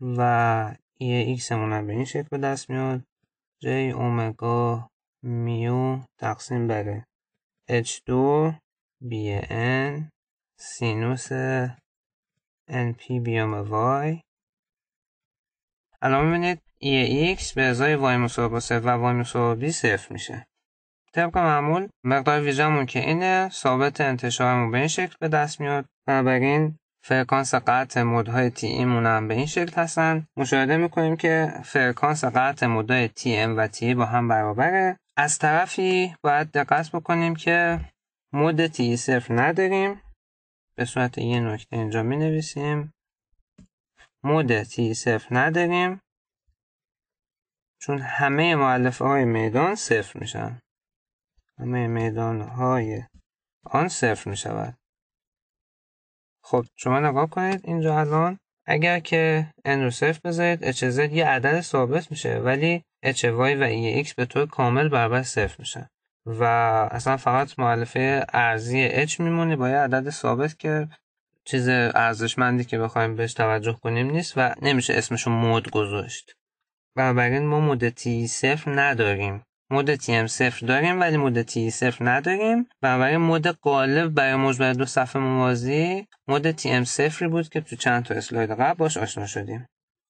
و یه ایکس هم به این شکل دست میاد J اومگا میو تقسیم بر H2 BN سینوس NP بیام وای الان میبینید ای x به ازای y مساوی با و y مساوی 20 صفر میشه. طبق معمول مقدار ویژمون که اینه ثابت انتشارمون به این شکل به دست میاد بنابراین فرکانس قطع مدهای تی ایمون هم به این شکل هستن مشاهده میکنیم که فرکانس قطع مدهای تی و تی با هم برابره از طرفی باید دقت بکنیم که مد تی صفر نداریم به صورت یه نکته اینجا می نویسیم مد تی صفر نداریم چون همه معلفه های میدان صفر میشن همه میدان های آن صفر میشود خب شما نگاه کنید اینجا الان اگر که n رو صفر بذارید hz یه عدد ثابت میشه ولی hy و EX x به طور کامل برابر صفر میشن و اصلا فقط معلفه ارزی h میمونه با یه عدد ثابت که چیز ارزشمندی که بخوایم بهش توجه کنیم نیست و نمیشه اسمشو مود گذاشت بنابراین ما مدتی صفر نداریم مدتی هم صفر داریم ولی مدتی صفر نداریم بنابراین مد قالب برای مجبر دو صفحه موازی مد ام صفری بود که تو چند تا اسلاید قبل باش آشنا شدیم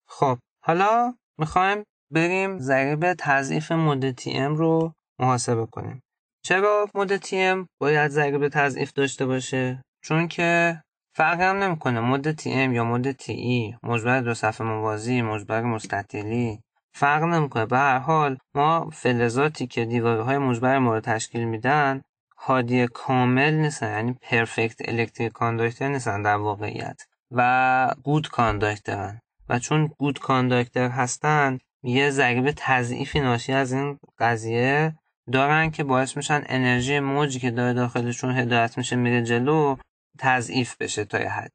خب حالا میخوایم بریم ضریب تضعیف مد ام رو محاسبه کنیم چرا مد ام باید ضریب تضعیف داشته باشه چون که فرقی هم نمیکنه مد ام یا مد تی e، مجبر دو صفحه موازی مجبر مستطیلی فرق نمیکنه به هر حال ما فلزاتی که دیواره های مجبر ما رو تشکیل میدن هادی کامل نیستن یعنی پرفکت الکتریک کانداکتر نیستن در واقعیت و گود کانداکترن و چون گود کانداکتر هستن یه ضریب تضعیفی ناشی از این قضیه دارن که باعث میشن انرژی موجی که داره داخلشون هدایت میشه میره جلو تضعیف بشه تا یه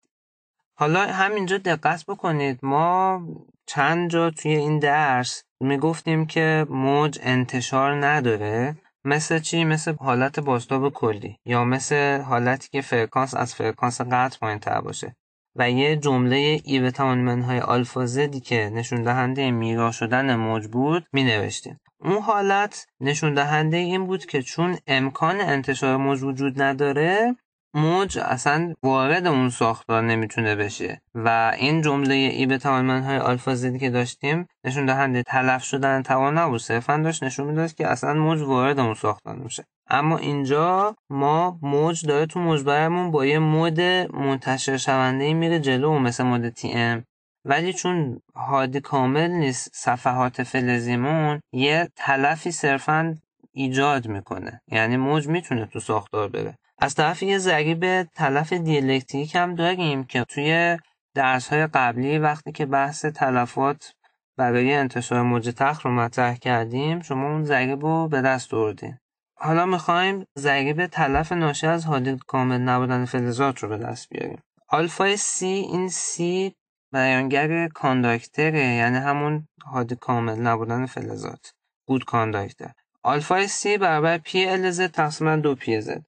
حالا همینجا دقت بکنید ما چند جا توی این درس میگفتیم که موج انتشار نداره مثل چی؟ مثل حالت باستاب کلی یا مثل حالتی که فرکانس از فرکانس قطع پایین تر باشه و یه جمله ای به های زدی که نشون دهنده میرا شدن موج بود می نوشتیم. اون حالت نشون دهنده این بود که چون امکان انتشار موج وجود نداره موج اصلا وارد اون ساختار نمیتونه بشه و این جمله ای به های آلفا که داشتیم نشون دهنده تلف شدن توان نبود صرفا داشت نشون میداد که اصلا موج وارد اون ساختار میشه. اما اینجا ما موج داره تو موجبرمون با یه مود منتشر شونده ای میره جلو مثل مود تی ام ولی چون هادی کامل نیست صفحات فلزیمون یه تلفی صرفا ایجاد میکنه یعنی موج میتونه تو ساختار بره از طرف یه ضریب تلف دیالکتیک هم داریم که توی درس های قبلی وقتی که بحث تلفات برای انتشار موج تخ رو مطرح کردیم شما اون ضریب رو به دست آوردین حالا میخوایم ضریب تلف ناشی از حادی کامل نبودن فلزات رو به دست بیاریم آلفا سی این سی بیانگر کانداکتره یعنی همون حادی کامل نبودن فلزات گود کانداکتر آلفا سی برابر پی ال زد دو پی زد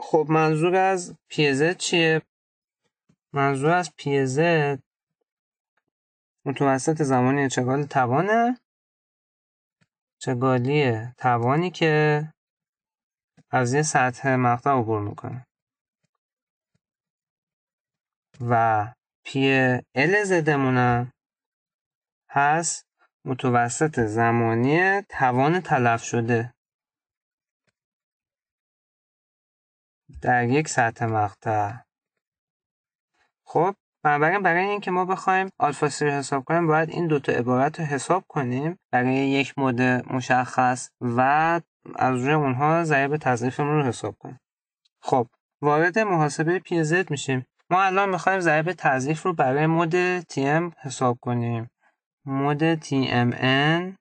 خب منظور از پیزت چیه؟ منظور از پیزت متوسط زمانی چگالی توانه چگالی توانی که از یه سطح مقطع عبور میکنه و پی ال دمونه هست متوسط زمانی توان تلف شده در یک سطح مقطع خب بنابراین برای اینکه ما بخوایم آلفا رو حساب کنیم باید این دوتا عبارت رو حساب کنیم برای یک مد مشخص و از روی اونها ضریب تضعیفمون رو حساب کنیم خب وارد محاسبه پی میشیم ما الان میخوایم ضریب تضعیف رو برای مد ام حساب کنیم مد ان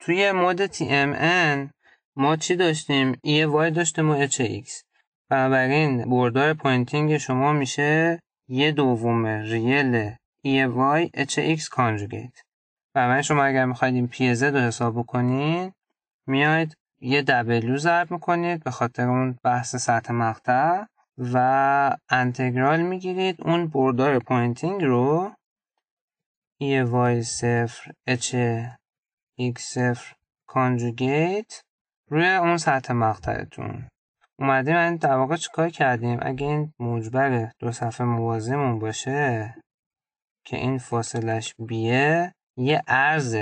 توی مد ان ما چی داشتیم؟ ای وای داشتیم و ایکس بنابراین بردار پوینتینگ شما میشه یه دوم ریل ای وای اچ ایکس کانجوگیت بنابراین شما اگر میخواید این پی رو حساب بکنین میاید یه دبلیو ضرب میکنید به خاطر اون بحث سطح مقطع و انتگرال میگیرید اون بردار پوینتینگ رو ای وای صفر اچ ایکس کانجوگیت روی اون سطح مقطعتون اومدیم این یعنی در واقع چیکار کردیم اگه این موجبر دو صفحه موازیمون باشه که این فاصلش بیه یه ارز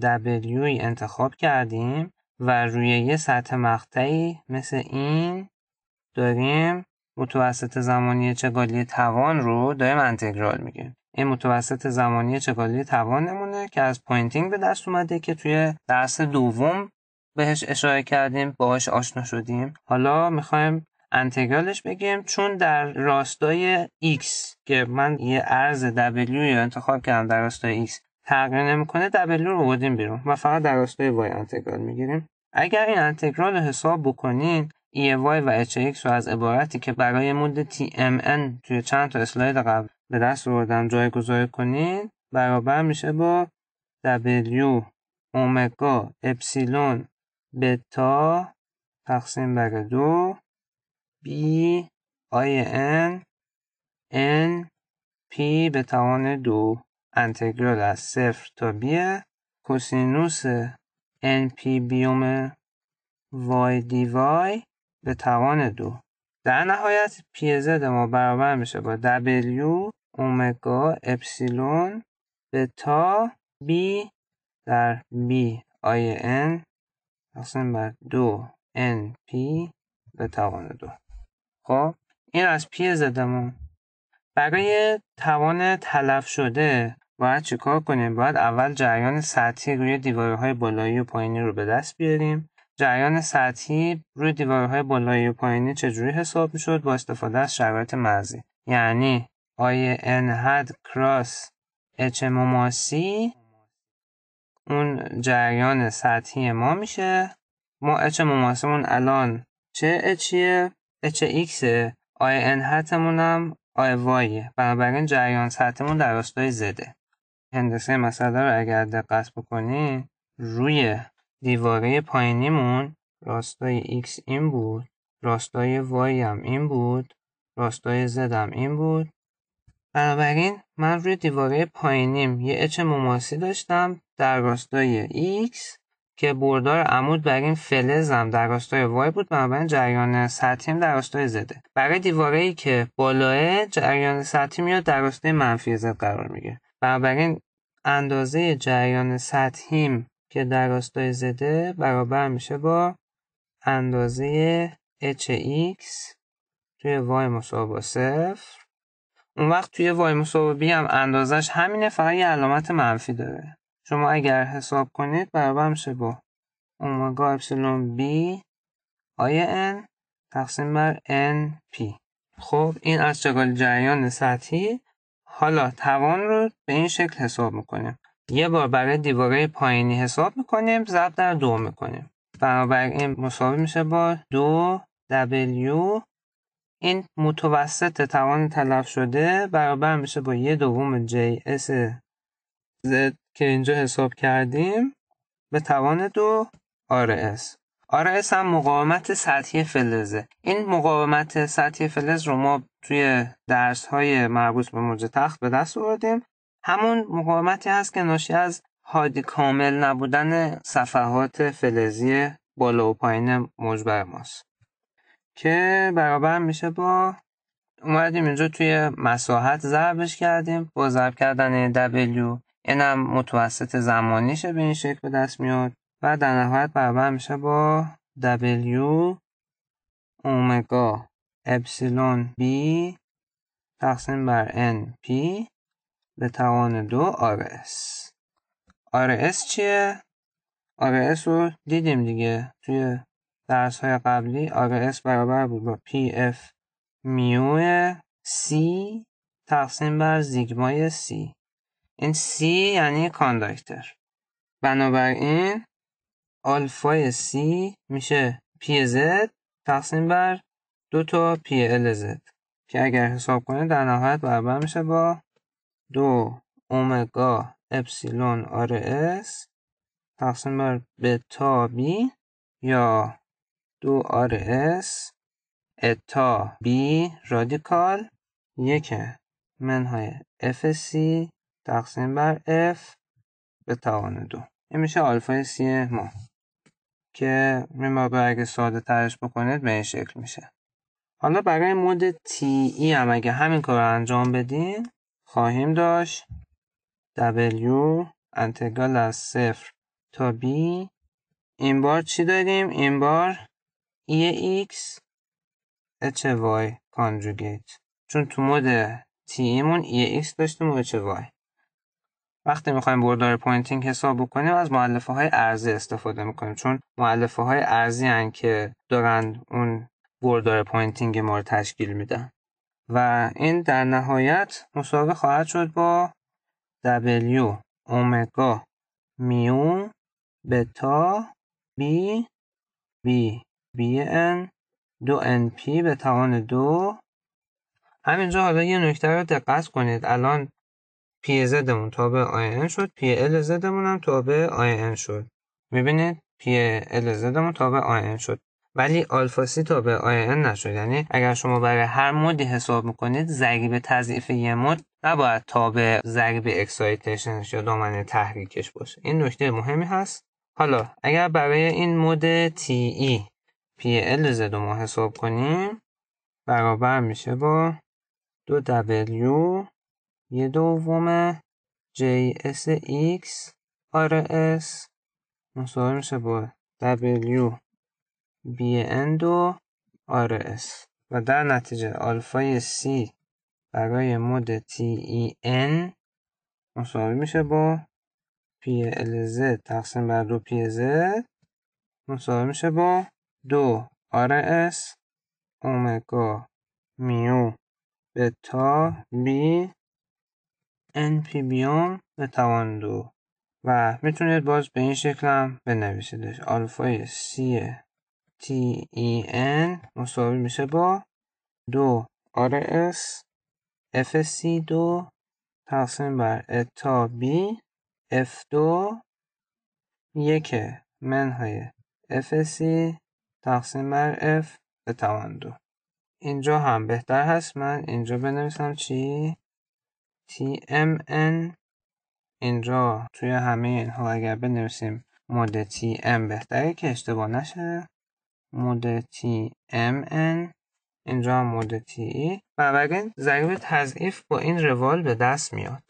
W انتخاب کردیم و روی یه سطح مقطعی مثل این داریم متوسط زمانی چگالی توان رو داریم انتگرال میگیم این متوسط زمانی چگالی توان نمونه که از پوینتینگ به دست اومده که توی درس دوم بهش اشاره کردیم باهاش آشنا شدیم حالا میخوایم انتگرالش بگیم چون در راستای x که من یه ارز w رو انتخاب کردم در راستای x تغییر نمیکنه w رو بردیم بیرون و فقط در راستای y انتگرال میگیریم اگر این انتگرال رو حساب بکنین ای وای و hx رو از عبارتی که برای مود tmn توی چند تا اسلاید قبل به دست آوردم جایگذاری کنین برابر میشه با w اومگا اپسیلون بتا تقسیم بر دو بی آی ان ان پی به توان دو انتگرال از صفر تا بی کوسینوس ان پی بیوم وای دی وای به توان دو در نهایت پی زد ما برابر میشه با دبلیو اومگا اپسیلون بتا بی در بی آی ان مقسم بر دو np به توان دو خب این از پی زدمون برای توان تلف شده باید چیکار کنیم باید اول جریان سطحی روی های بالایی و پایینی رو به دست بیاریم جریان سطحی روی های بالایی و پایینی چجوری حساب شد با استفاده از شرایط مرزی یعنی آی n هد کراس h مماسی اون جریان سطحی ما میشه ما اچ مماسمون الان چه اچیه اچ ایکس آی ان هتمون هم آی وایه بنابراین جریان سطحمون در راستای زده هندسه مسئله رو اگر دقت بکنی روی دیواره پایینیمون راستای ایکس این بود راستای وای هم این بود راستای زد هم این بود بنابراین من روی دیواره پایینیم یه اچ مماسی داشتم در راستای X که بردار عمود بر این فلز هم در راستای Y بود بنابراین جریان سطحیم در راستای Z. برای دیواره ای که بالاه جریان سطحی میاد در راستای منفی Z قرار میگه. بنابراین اندازه جریان سطحیم که در راستای زده برابر میشه با اندازه hx توی Y مساوی با اون وقت توی وای مساوی هم اندازش همینه فقط یه علامت منفی داره شما اگر حساب کنید برابر میشه با اومگا اپسیلون بی آی ان تقسیم بر ان پی خب این از چگال جریان سطحی حالا توان رو به این شکل حساب میکنیم یه بار برای دیواره پایینی حساب میکنیم ضرب در دو میکنیم برابر این مساوی میشه با دو دبلیو این متوسط توان تلف شده برابر میشه با یه دوم جی اس زد که اینجا حساب کردیم به توان دو RS RS هم مقاومت سطحی فلزه این مقاومت سطحی فلز رو ما توی درس های مربوط به موج تخت به دست آوردیم همون مقاومتی هست که ناشی از حادی کامل نبودن صفحات فلزی بالا و پایین موجبر ماست که برابر میشه با اومدیم اینجا توی مساحت ضربش کردیم با ضرب کردن W هم متوسط زمانیشه به این شکل به دست میاد و در نهایت برابر میشه با W اومگا اپسیلون B تقسیم بر P به توان دو RS RS چیه؟ RS رو دیدیم دیگه توی درس های قبلی RS برابر بود با PF میو C تقسیم بر زیگمای C این C یعنی کاندکتر. بنابراین آلفای C میشه PZ تقسیم بر دو تا زد. که اگر حساب کنید در نهایت برابر میشه با دو اومگا اپسیلون آر اس تقسیم بر بتا بی یا دو آر اس اتا بی رادیکال یک منهای اف سی تقسیم بر f به توان دو این میشه آلفای سی ما که میمابه اگه ساده ترش بکنید به این شکل میشه حالا برای مود تی ای e هم اگه همین کار رو انجام بدین خواهیم داشت W انتگرال از صفر تا B این بار چی داریم؟ این بار E X H وای کانجوگیت چون تو مود تی ایمون e, e X داشتیم و H وقتی میخوایم بردار پوینتینگ حساب بکنیم از معلفه های ارزی استفاده میکنیم چون معلفه های ارزی هن که دارن اون بردار پوینتینگ ما رو تشکیل میدن و این در نهایت مساوی خواهد شد با W اومگا میو بتا بی بی بی ان دو ان به توان دو همینجا حالا یه نکته رو دقت کنید الان پی زدمون تابع آی شد پی ال زدمون هم تابع آی شد میبینید پی ال زدمون تابع آی شد ولی آلفا سی تابع آی نشد یعنی اگر شما برای هر مودی حساب میکنید ضریب تضعیف یه مود نباید تابع ضریب اکسایتشنش یا دامنه تحریکش باشه این نکته مهمی هست حالا اگر برای این مود تی ای پی ال حساب کنیم برابر میشه با دو دبلیو یه دوم JS X RS مساوی میشه با W BN دو RS و در نتیجه آلفای C برای مد e N مساوی میشه با Z تقسیم بر دو Z مساوی میشه با دو RS اومگا میو بتا بی به توان دو و میتونید باز به این شکل هم بنویسیدش آلفای C T E N مساوی میشه با دو R S F C دو تقسیم بر اتا B F دو یک منهای F C تقسیم بر F توان دو اینجا هم بهتر هست من اینجا بنویسم چی؟ tmn اینجا توی همه اینها اگر بنویسیم مود tm بهتره که اشتباه نشه مد tmn اینجا مد تی e. و اگر ضریب تضعیف با این روال به دست میاد